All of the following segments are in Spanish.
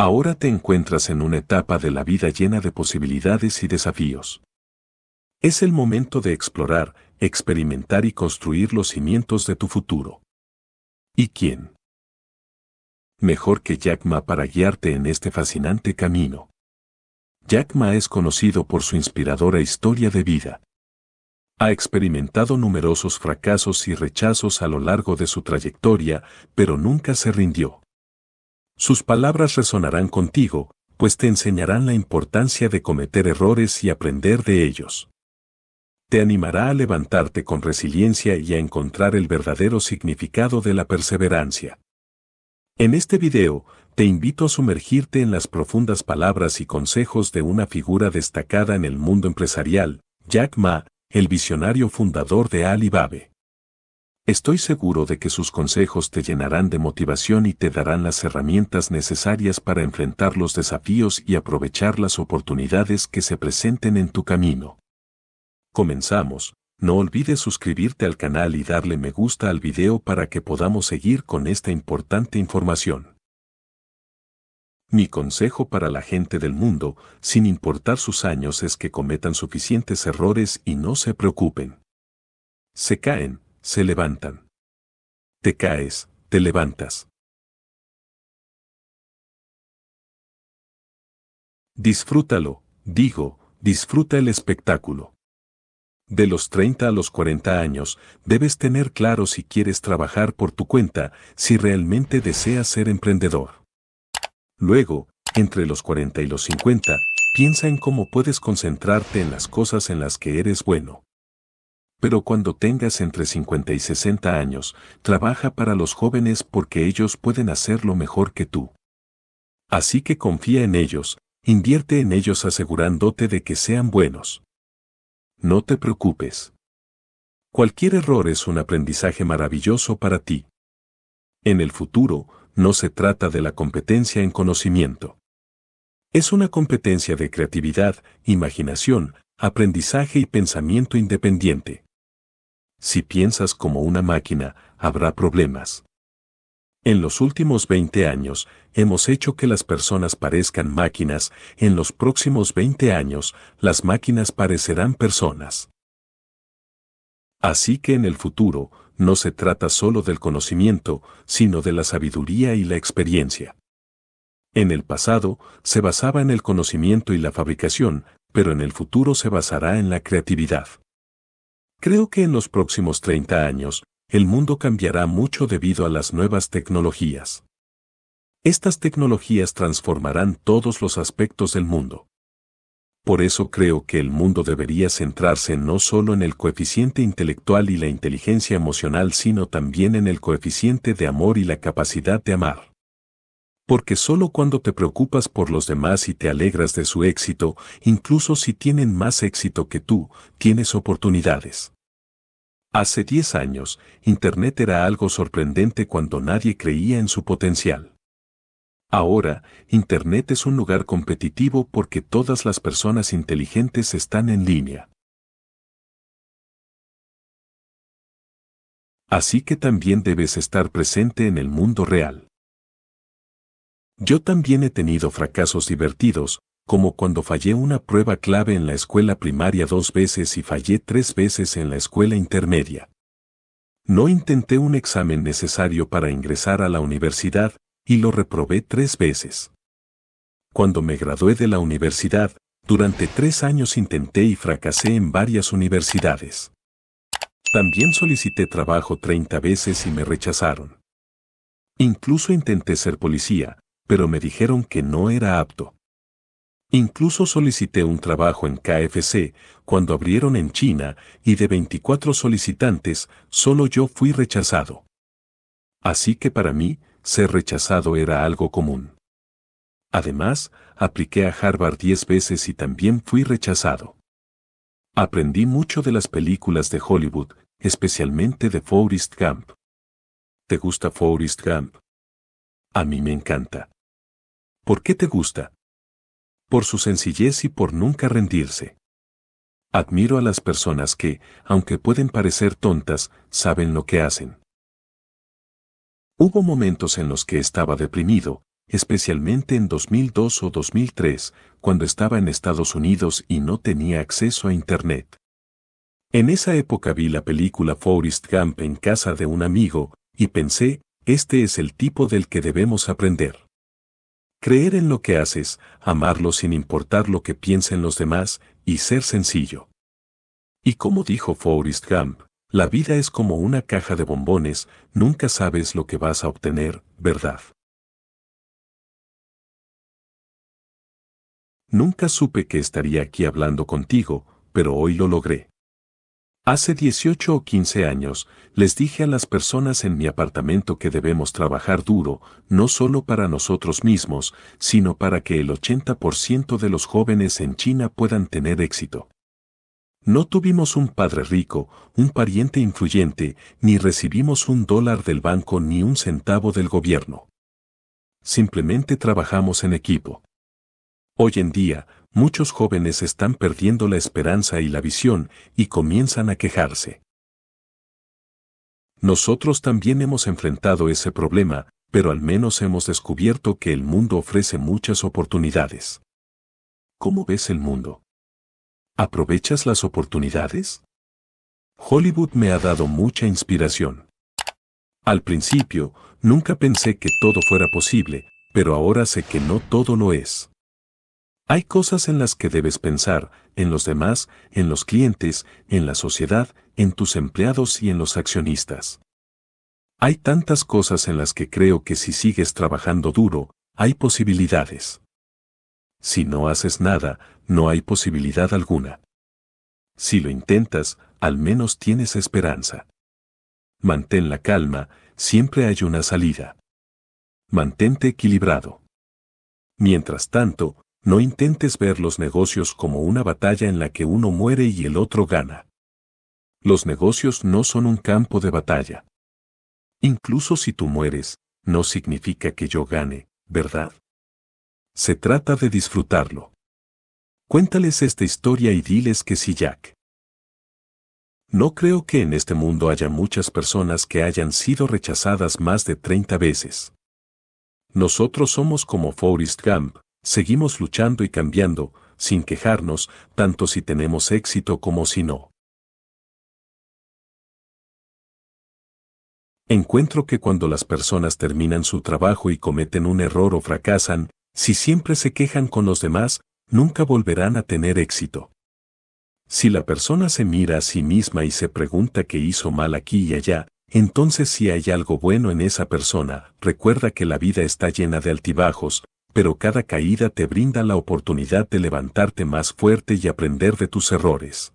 Ahora te encuentras en una etapa de la vida llena de posibilidades y desafíos. Es el momento de explorar, experimentar y construir los cimientos de tu futuro. ¿Y quién? Mejor que Jack Ma para guiarte en este fascinante camino. Jack Ma es conocido por su inspiradora historia de vida. Ha experimentado numerosos fracasos y rechazos a lo largo de su trayectoria, pero nunca se rindió. Sus palabras resonarán contigo, pues te enseñarán la importancia de cometer errores y aprender de ellos. Te animará a levantarte con resiliencia y a encontrar el verdadero significado de la perseverancia. En este video, te invito a sumergirte en las profundas palabras y consejos de una figura destacada en el mundo empresarial, Jack Ma, el visionario fundador de Alibaba. Estoy seguro de que sus consejos te llenarán de motivación y te darán las herramientas necesarias para enfrentar los desafíos y aprovechar las oportunidades que se presenten en tu camino. Comenzamos. No olvides suscribirte al canal y darle me gusta al video para que podamos seguir con esta importante información. Mi consejo para la gente del mundo, sin importar sus años, es que cometan suficientes errores y no se preocupen. Se caen, se levantan. Te caes, te levantas. Disfrútalo, digo, disfruta el espectáculo. De los 30 a los 40 años, debes tener claro si quieres trabajar por tu cuenta, si realmente deseas ser emprendedor. Luego, entre los 40 y los 50, piensa en cómo puedes concentrarte en las cosas en las que eres bueno pero cuando tengas entre 50 y 60 años, trabaja para los jóvenes porque ellos pueden hacerlo mejor que tú. Así que confía en ellos, invierte en ellos asegurándote de que sean buenos. No te preocupes. Cualquier error es un aprendizaje maravilloso para ti. En el futuro, no se trata de la competencia en conocimiento. Es una competencia de creatividad, imaginación, aprendizaje y pensamiento independiente. Si piensas como una máquina, habrá problemas. En los últimos 20 años, hemos hecho que las personas parezcan máquinas, en los próximos 20 años, las máquinas parecerán personas. Así que en el futuro, no se trata solo del conocimiento, sino de la sabiduría y la experiencia. En el pasado, se basaba en el conocimiento y la fabricación, pero en el futuro se basará en la creatividad. Creo que en los próximos 30 años, el mundo cambiará mucho debido a las nuevas tecnologías. Estas tecnologías transformarán todos los aspectos del mundo. Por eso creo que el mundo debería centrarse no solo en el coeficiente intelectual y la inteligencia emocional, sino también en el coeficiente de amor y la capacidad de amar porque solo cuando te preocupas por los demás y te alegras de su éxito, incluso si tienen más éxito que tú, tienes oportunidades. Hace 10 años, Internet era algo sorprendente cuando nadie creía en su potencial. Ahora, Internet es un lugar competitivo porque todas las personas inteligentes están en línea. Así que también debes estar presente en el mundo real. Yo también he tenido fracasos divertidos, como cuando fallé una prueba clave en la escuela primaria dos veces y fallé tres veces en la escuela intermedia. No intenté un examen necesario para ingresar a la universidad y lo reprobé tres veces. Cuando me gradué de la universidad, durante tres años intenté y fracasé en varias universidades. También solicité trabajo treinta veces y me rechazaron. Incluso intenté ser policía, pero me dijeron que no era apto. Incluso solicité un trabajo en KFC cuando abrieron en China y de 24 solicitantes solo yo fui rechazado. Así que para mí, ser rechazado era algo común. Además, apliqué a Harvard 10 veces y también fui rechazado. Aprendí mucho de las películas de Hollywood, especialmente de Forrest Gump. ¿Te gusta Forrest Gump? A mí me encanta. ¿Por qué te gusta? Por su sencillez y por nunca rendirse. Admiro a las personas que, aunque pueden parecer tontas, saben lo que hacen. Hubo momentos en los que estaba deprimido, especialmente en 2002 o 2003, cuando estaba en Estados Unidos y no tenía acceso a Internet. En esa época vi la película Forrest Gump en casa de un amigo, y pensé, este es el tipo del que debemos aprender creer en lo que haces, amarlo sin importar lo que piensen los demás, y ser sencillo. Y como dijo Forrest Gump, la vida es como una caja de bombones, nunca sabes lo que vas a obtener, ¿verdad? Nunca supe que estaría aquí hablando contigo, pero hoy lo logré. Hace 18 o 15 años, les dije a las personas en mi apartamento que debemos trabajar duro, no solo para nosotros mismos, sino para que el 80% de los jóvenes en China puedan tener éxito. No tuvimos un padre rico, un pariente influyente, ni recibimos un dólar del banco ni un centavo del gobierno. Simplemente trabajamos en equipo. Hoy en día, muchos jóvenes están perdiendo la esperanza y la visión y comienzan a quejarse. Nosotros también hemos enfrentado ese problema, pero al menos hemos descubierto que el mundo ofrece muchas oportunidades. ¿Cómo ves el mundo? ¿Aprovechas las oportunidades? Hollywood me ha dado mucha inspiración. Al principio, nunca pensé que todo fuera posible, pero ahora sé que no todo lo es. Hay cosas en las que debes pensar, en los demás, en los clientes, en la sociedad, en tus empleados y en los accionistas. Hay tantas cosas en las que creo que si sigues trabajando duro, hay posibilidades. Si no haces nada, no hay posibilidad alguna. Si lo intentas, al menos tienes esperanza. Mantén la calma, siempre hay una salida. Mantente equilibrado. Mientras tanto, no intentes ver los negocios como una batalla en la que uno muere y el otro gana. Los negocios no son un campo de batalla. Incluso si tú mueres, no significa que yo gane, ¿verdad? Se trata de disfrutarlo. Cuéntales esta historia y diles que sí, Jack. No creo que en este mundo haya muchas personas que hayan sido rechazadas más de 30 veces. Nosotros somos como Forrest Gump, Seguimos luchando y cambiando, sin quejarnos, tanto si tenemos éxito como si no. Encuentro que cuando las personas terminan su trabajo y cometen un error o fracasan, si siempre se quejan con los demás, nunca volverán a tener éxito. Si la persona se mira a sí misma y se pregunta qué hizo mal aquí y allá, entonces si hay algo bueno en esa persona, recuerda que la vida está llena de altibajos, pero cada caída te brinda la oportunidad de levantarte más fuerte y aprender de tus errores.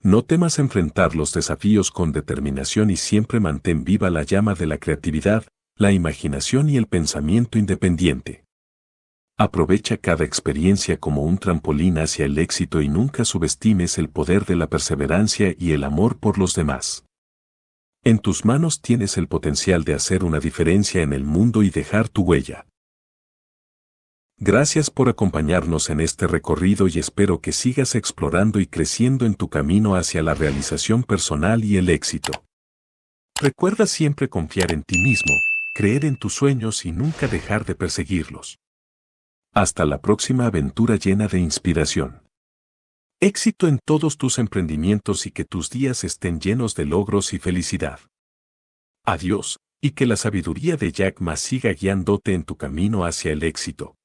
No temas enfrentar los desafíos con determinación y siempre mantén viva la llama de la creatividad, la imaginación y el pensamiento independiente. Aprovecha cada experiencia como un trampolín hacia el éxito y nunca subestimes el poder de la perseverancia y el amor por los demás. En tus manos tienes el potencial de hacer una diferencia en el mundo y dejar tu huella. Gracias por acompañarnos en este recorrido y espero que sigas explorando y creciendo en tu camino hacia la realización personal y el éxito. Recuerda siempre confiar en ti mismo, creer en tus sueños y nunca dejar de perseguirlos. Hasta la próxima aventura llena de inspiración. Éxito en todos tus emprendimientos y que tus días estén llenos de logros y felicidad. Adiós, y que la sabiduría de Jack Ma siga guiándote en tu camino hacia el éxito.